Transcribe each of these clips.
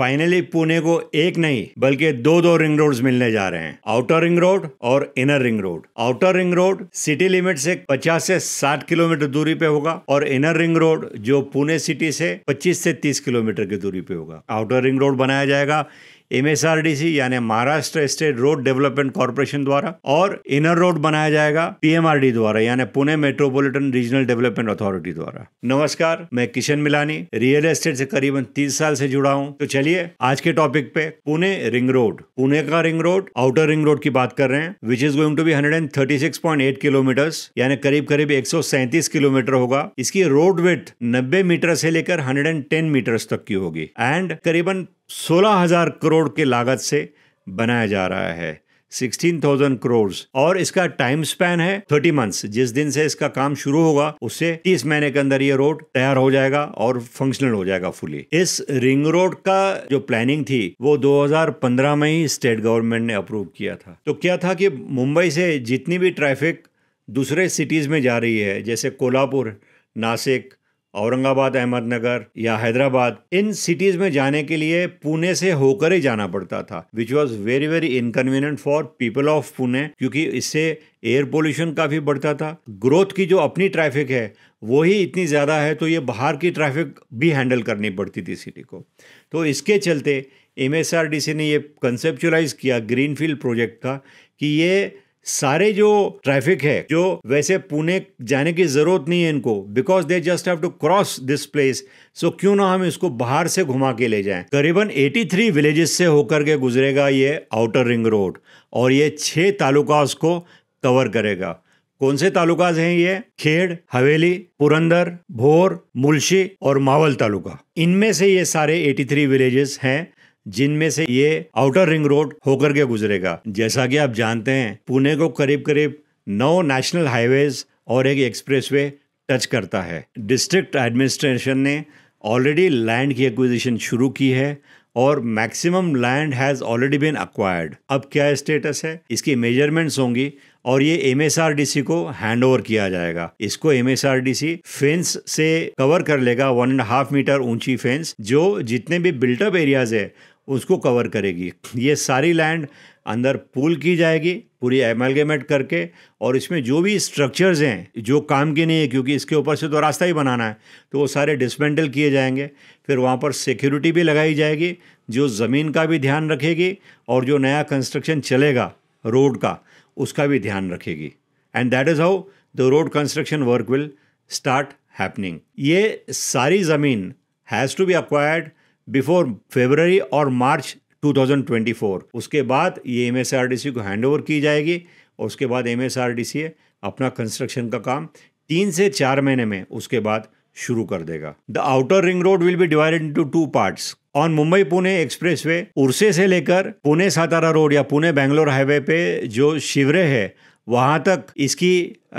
Finally Pune को एक नहीं बल्कि दो दो रिंग रोड मिलने जा रहे हैं आउटर रिंग रोड और inner ring road outer ring road city limit से 50 से 60 किलोमीटर दूरी पे होगा और इनर रिंग रोड जो पुणे सिटी से 25 से 30 किलोमीटर की दूरी पे होगा आउटर रिंग रोड बनाया जाएगा एमएसआरडीसी यानी Maharashtra state road development corporation द्वारा और इनर रोड बनाया जाएगा पीएमआरडी द्वारा यानी Pune metropolitan regional development authority द्वारा नमस्कार मैं किशन मिलानी रियल एस्टेट से करीबन तीस साल से जुड़ा हूँ तो चलिए आज के टॉपिक पे पुणे रिंग रोड पुणे का ring road outer ring road की बात कर रहे हैं which is going to be hundred and thirty six point eight kilometer यानी करीब करीब एक सौ सैंतीस किलोमीटर होगा इसकी रोड वेथ नब्बे मीटर से लेकर हंड्रेड एंड टेन मीटर तक की होगी एंड करीबन सोलह हज़ार करोड़ के लागत से बनाया जा रहा है सिक्सटीन थाउजेंड करोड़ और इसका टाइम स्पैन है थर्टी मंथ्स जिस दिन से इसका काम शुरू होगा उससे तीस महीने के अंदर ये रोड तैयार हो जाएगा और फंक्शनल हो जाएगा फुली इस रिंग रोड का जो प्लानिंग थी वो 2015 में ही स्टेट गवर्नमेंट ने अप्रूव किया था तो क्या था कि मुंबई से जितनी भी ट्रैफिक दूसरे सिटीज में जा रही है जैसे कोल्हापुर नासिक औरंगाबाद अहमदनगर या हैदराबाद इन सिटीज में जाने के लिए पुणे से होकर ही जाना पड़ता था which was very very inconvenient for people of Pune क्योंकि इससे एयर पोल्यूशन काफ़ी बढ़ता था ग्रोथ की जो अपनी ट्रैफिक है वो ही इतनी ज़्यादा है तो ये बाहर की ट्रैफिक भी हैंडल करनी पड़ती थी सिटी को तो इसके चलते एम ने ये कंसेप्चुलाइज किया ग्रीन फील्ड प्रोजेक्ट का कि ये सारे जो ट्रैफिक है जो वैसे पुणे जाने की ज़रूरत नहीं है इनको because they just have to cross this place so क्यों ना हम इसको बाहर से घुमा के ले जाएं करीबन 83 विलेजेस से होकर के गुजरेगा ये आउटर रिंग रोड और ये छह तालुकाज को कवर करेगा कौन से तालुकाज हैं ये खेड़ हवेली पुरंदर भोर मुलशी और मावल तालुका इनमें से ये सारे 83 विलेजेस हैं जिनमें से ये आउटर रिंग रोड होकर के गुजरेगा जैसा कि आप जानते हैं पुणे को करीब करीब नौ नेशनल हाईवेज और एक वे टच करता है डिस्ट्रिक्ट एडमिनिस्ट्रेशन ने ऑलरेडी लैंड की एक्विजिशन शुरू की है और maximum land has already been acquired अब क्या स्टेटस है इसकी मेजरमेंट्स होंगी और ये एम को हैंड ओवर किया जाएगा इसको एम फेंस से कवर कर लेगा वन एंड हाफ मीटर ऊंची फेंस जो जितने भी बिल्टअप एरियाज है उसको कवर करेगी ये सारी लैंड अंदर पूल की जाएगी पूरी एमलगेमेट करके और इसमें जो भी स्ट्रक्चर्स हैं जो काम की नहीं है क्योंकि इसके ऊपर से तो रास्ता ही बनाना है तो वो सारे डिसमेंटल किए जाएंगे फिर वहाँ पर सिक्योरिटी भी लगाई जाएगी जो ज़मीन का भी ध्यान रखेगी और जो नया कंस्ट्रक्शन चलेगा रोड का उसका भी ध्यान रखेगी and that is how the road construction work will start happening ये सारी ज़मीन has to be acquired before February और मार्च 2024 उसके बाद ये एम को हैंड ओवर की जाएगी और उसके बाद एम अपना कंस्ट्रक्शन का काम तीन से चार महीने में उसके बाद शुरू कर देगा the outer ring road will be divided into two parts on Mumbai Pune expressway Urse से लेकर पुणे सातारा रोड या पुणे बेंगलोर हाईवे पे जो शिवरे है वहाँ तक इसकी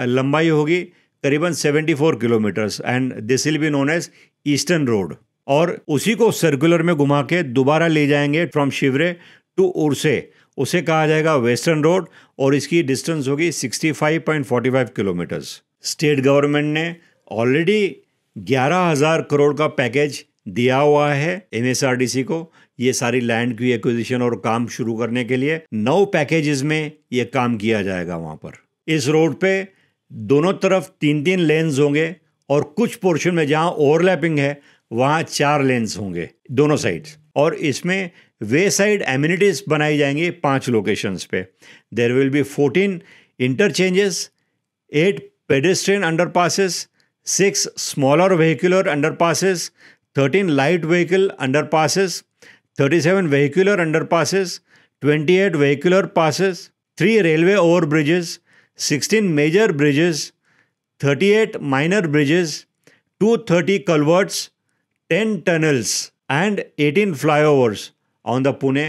लंबाई होगी करीबन 74 kilometers and this will be known as eastern road और उसी को सर्कुलर में घुमा के दोबारा ले जाएंगे फ्रॉम शिवरे टू उर्से उसे कहा जाएगा वेस्टर्न रोड और इसकी डिस्टेंस होगी 65.45 किलोमीटर्स स्टेट गवर्नमेंट ने ऑलरेडी 11,000 करोड़ का पैकेज दिया हुआ है एमएसआरडीसी को ये सारी लैंड की एक्विजिशन और काम शुरू करने के लिए नौ पैकेजेस में ये काम किया जाएगा वहाँ पर इस रोड पे दोनों तरफ तीन तीन लेन्स होंगे और कुछ पोर्शन में जहाँ ओवरलैपिंग है वहाँ चार लेन्स होंगे दोनों साइड्स और इसमें वे साइड एम्यूनिटीज़ बनाई जाएंगी पांच लोकेशंस पे there will be fourteen interchanges eight pedestrian under passes six smaller vehicular under passes thirteen light vehicle under passes thirty seven vehicular under passes twenty eight vehicular passes three railway over bridges sixteen major bridges thirty eight minor bridges two thirty culverts 10 tunnels and 18 flyovers on the Pune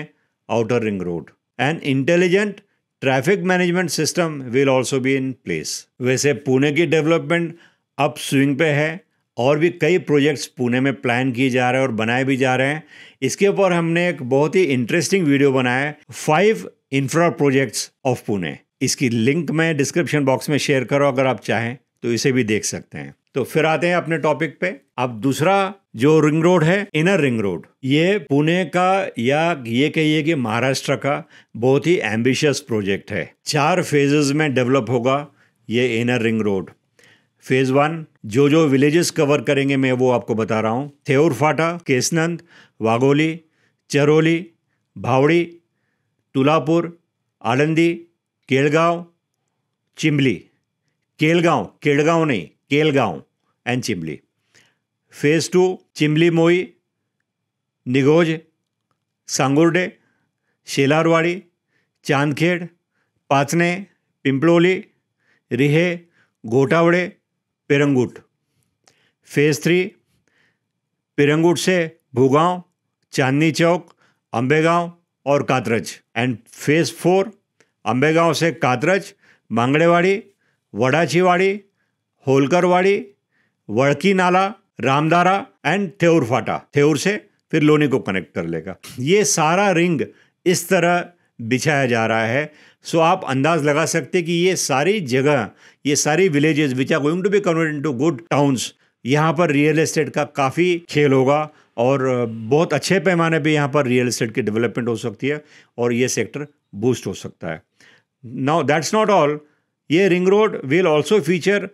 Outer Ring Road. An intelligent traffic management system will also be in place वैसे पुणे की development up swing पे है और भी कई projects Pune में plan किए जा रहे हैं और बनाए भी जा रहे हैं इसके ऊपर हमने एक बहुत ही इंटरेस्टिंग वीडियो बनाया है five infra projects of Pune इसकी लिंक मैं डिस्क्रिप्शन बॉक्स में शेयर करो अगर आप चाहें तो इसे भी देख सकते हैं तो फिर आते हैं अपने टॉपिक पे अब दूसरा जो रिंग रोड है इनर रिंग रोड ये पुणे का या ये कहिए कि महाराष्ट्र का बहुत ही एम्बिशियस प्रोजेक्ट है चार फेजेस में डेवलप होगा ये inner ring road phase one जो जो विलेजेस कवर करेंगे मैं वो आपको बता रहा हूँ थेउर फाटा केसनंद वागोली चरोली भावड़ी तुलापुर आलंदी केलगांव चिमली केलगांव केड़गांव नहीं Kelgaon and Chimli phase two Chimli Moi Nigoj सांगुर्डे शेलारवाड़ी चांदखेड़ पाचने पिंपलोली रिहे घोटावड़े पेरंगुट phase three पेरंगुट से भूगांव चांदनी चौक अंबेगांव और Katraj and phase four Ambegaon से कातरज मांगड़ेवाड़ी वडाचीवाड़ी होलकरवाड़ी वड़की नाला रामदारा एंड थेउर फाटा थेउर से फिर लोनी को कनेक्ट कर लेगा ये सारा रिंग इस तरह बिछाया जा रहा है सो आप अंदाज लगा सकते कि ये सारी जगह ये सारी villages which are going to be convert into good towns यहाँ पर रियल एस्टेट का काफ़ी खेल होगा और बहुत अच्छे पैमाने पे यहाँ पर रियल एस्टेट की डेवलपमेंट हो सकती है और ये सेक्टर बूस्ट हो सकता है नाउ दैट्स नॉट ऑल ये ring road will also feature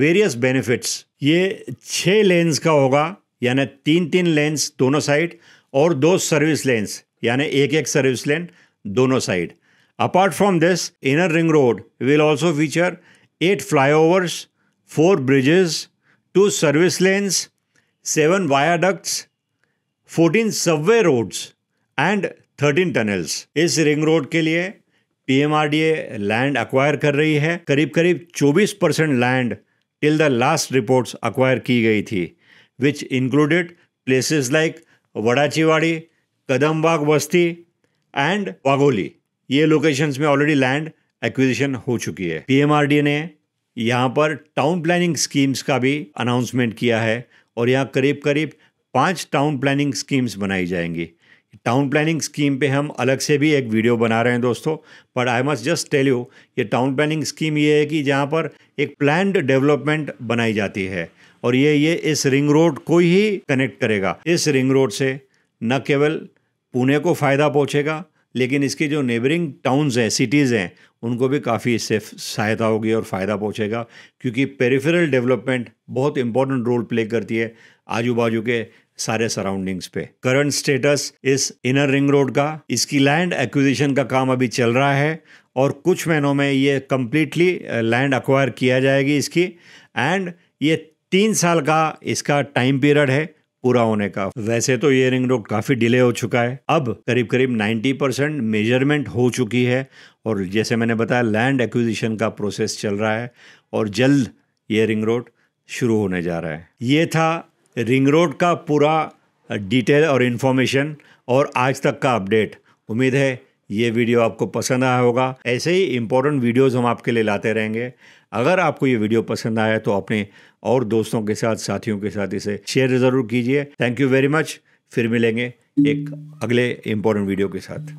various benefits ये छः लेंस का होगा यानी तीन तीन लेंस दोनों साइड और दो सर्विस लेंस यानी एक एक सर्विस लेन दोनों side apart from this inner ring road will also feature eight flyovers four bridges two service lanes seven viaducts fourteen subway roads and thirteen tunnels इस ring road के लिए PMRDA land acquire कर रही है करीब करीब 24 percent land till the last reports acquire की गई थी which included places like Wadachiwadi Kadambag Basti and वागोली ये लोकेशंस में ऑलरेडी लैंड एक्विजिशन हो चुकी है पीएमआरडीए ने यहाँ पर टाउन प्लानिंग स्कीम्स का भी अनाउंसमेंट किया है और यहाँ करीब करीब पांच टाउन प्लानिंग स्कीम्स बनाई जाएंगी टाउन प्लानिंग स्कीम पे हम अलग से भी एक वीडियो बना रहे हैं दोस्तों but I must just tell you ये टाउन प्लानिंग स्कीम ये है कि जहाँ पर एक प्लान्ड डेवलपमेंट बनाई जाती है और ये ये इस रिंग रोड को ही कनेक्ट करेगा इस रिंग रोड से न केवल पुणे को फ़ायदा पहुँचेगा लेकिन इसके जो नेबरिंग टाउन्स हैं सिटीज़ हैं उनको भी काफ़ी इससे सहायता होगी और फ़ायदा पहुँचेगा क्योंकि पेरिफेरल डेवलपमेंट बहुत इंपॉर्टेंट रोल प्ले करती है आजू बाजू के सारे सराउंडिंग्स पे करंट स्टेटस इस इनर रिंग रोड का इसकी लैंड एक्विजिशन का काम अभी चल रहा है और कुछ महीनों में ये कम्प्लीटली लैंड अक्वायर किया जाएगी इसकी एंड ये तीन साल का इसका टाइम पीरियड है पूरा होने का वैसे तो ये रिंग रोड काफ़ी डिले हो चुका है अब करीब करीब 90 परसेंट मेजरमेंट हो चुकी है और जैसे मैंने बताया लैंड एक्विजिशन का प्रोसेस चल रहा है और जल्द ये रिंग रोड शुरू होने जा रहा है ये था रिंग रोड का पूरा डिटेल और इन्फॉर्मेशन और आज तक का अपडेट उम्मीद है ये वीडियो आपको पसंद आया होगा ऐसे ही इम्पोर्टेंट वीडियोस हम आपके लिए लाते रहेंगे अगर आपको ये वीडियो पसंद आया तो अपने और दोस्तों के साथ साथियों के साथ इसे शेयर ज़रूर कीजिए थैंक यू वेरी मच फिर मिलेंगे एक अगले इम्पोर्टेंट वीडियो के साथ